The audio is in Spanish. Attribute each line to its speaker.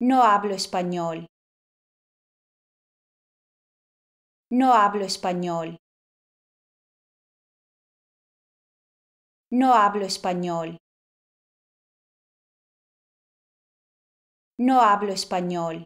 Speaker 1: No hablo español. No hablo español. No hablo español. No hablo español.